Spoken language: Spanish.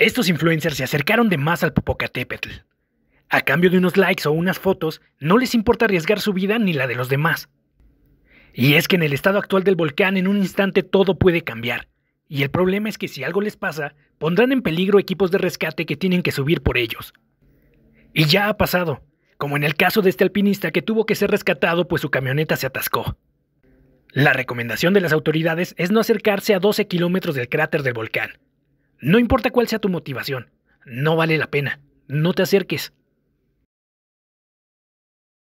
Estos influencers se acercaron de más al Popocatépetl. A cambio de unos likes o unas fotos, no les importa arriesgar su vida ni la de los demás. Y es que en el estado actual del volcán en un instante todo puede cambiar. Y el problema es que si algo les pasa, pondrán en peligro equipos de rescate que tienen que subir por ellos. Y ya ha pasado, como en el caso de este alpinista que tuvo que ser rescatado pues su camioneta se atascó. La recomendación de las autoridades es no acercarse a 12 kilómetros del cráter del volcán, no importa cuál sea tu motivación, no vale la pena, no te acerques.